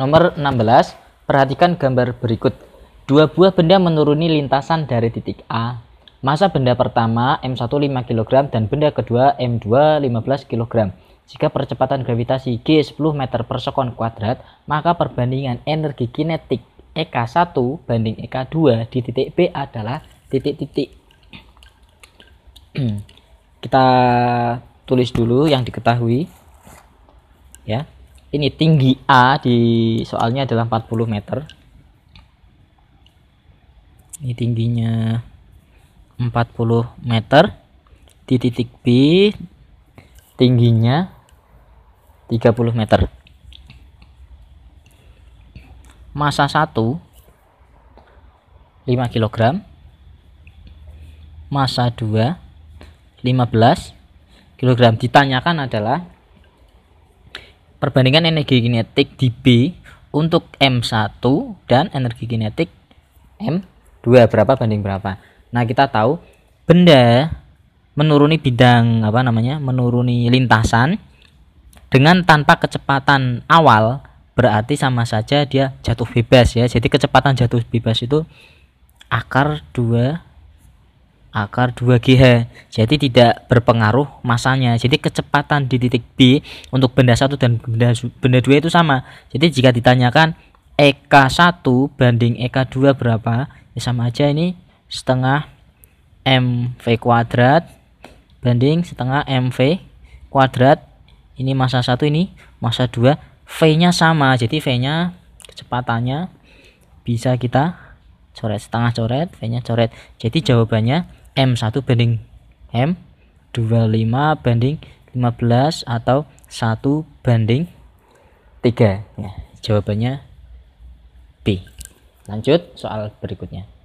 Nomor 16, perhatikan gambar berikut. Dua buah benda menuruni lintasan dari titik A. Masa benda pertama M1 5 kg dan benda kedua M2 15 kg. Jika percepatan gravitasi G 10 meter per sekon kuadrat, maka perbandingan energi kinetik EK1 banding EK2 di titik B adalah titik-titik. Kita tulis dulu yang diketahui. Ya ini tinggi A di soalnya adalah 40 meter ini tingginya 40 meter di titik B tingginya 30 meter masa 1 5 kg masa 2 15 kg ditanyakan adalah perbandingan energi kinetik di B untuk M1 dan energi kinetik M2 berapa banding berapa. Nah, kita tahu benda menuruni bidang apa namanya? menuruni lintasan dengan tanpa kecepatan awal berarti sama saja dia jatuh bebas ya. Jadi kecepatan jatuh bebas itu akar 2 akar 2GH jadi tidak berpengaruh masanya jadi kecepatan di titik B untuk benda satu dan benda, benda 2 itu sama jadi jika ditanyakan EK1 banding EK2 berapa ya sama aja ini setengah MV kuadrat banding setengah MV kuadrat ini masa satu ini masa 2 V nya sama jadi V nya kecepatannya bisa kita coret setengah coret V nya coret jadi jawabannya M1 banding M25 banding 15 atau 1 banding 3 nah, ya, jawabannya B lanjut soal berikutnya